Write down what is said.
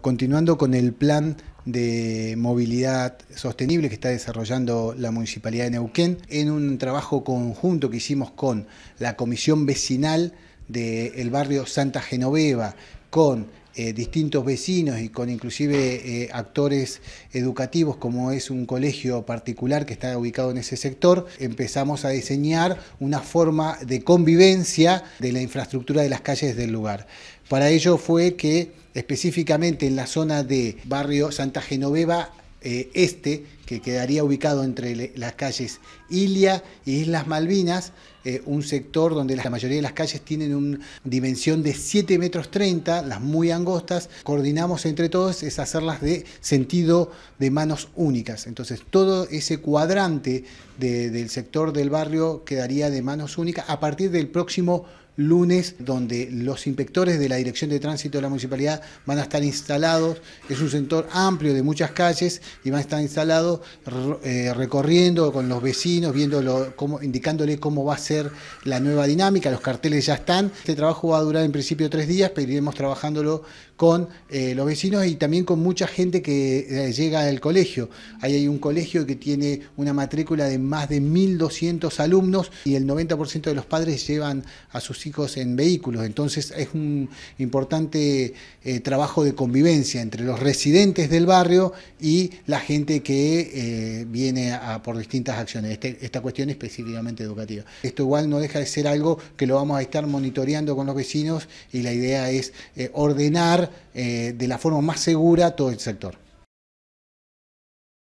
Continuando con el plan de movilidad sostenible que está desarrollando la Municipalidad de Neuquén, en un trabajo conjunto que hicimos con la Comisión Vecinal del barrio Santa Genoveva, con eh, distintos vecinos y con inclusive eh, actores educativos como es un colegio particular que está ubicado en ese sector, empezamos a diseñar una forma de convivencia de la infraestructura de las calles del lugar. Para ello fue que específicamente en la zona de barrio Santa Genoveva eh, Este, que quedaría ubicado entre las calles Ilia y Islas Malvinas, eh, un sector donde la mayoría de las calles tienen una dimensión de 7 metros 30, las muy angostas, coordinamos entre todos es hacerlas de sentido de manos únicas. Entonces todo ese cuadrante del sector del barrio quedaría de manos únicas a partir del próximo lunes, donde los inspectores de la Dirección de Tránsito de la Municipalidad van a estar instalados. Es un sector amplio de muchas calles y van a estar instalados eh, recorriendo con los vecinos, viéndolo, cómo, indicándole cómo va a ser la nueva dinámica, los carteles ya están. Este trabajo va a durar en principio tres días, pero iremos trabajándolo con eh, los vecinos y también con mucha gente que eh, llega al colegio. Ahí hay un colegio que tiene una matrícula de más de 1.200 alumnos y el 90% de los padres llevan a sus hijos en vehículos. Entonces es un importante trabajo de convivencia entre los residentes del barrio y la gente que eh, viene por distintas acciones, este, esta cuestión específicamente educativa. Esto igual no deja de ser algo que lo vamos a estar monitoreando con los vecinos y la idea es eh, ordenar eh, de la forma más segura todo el sector.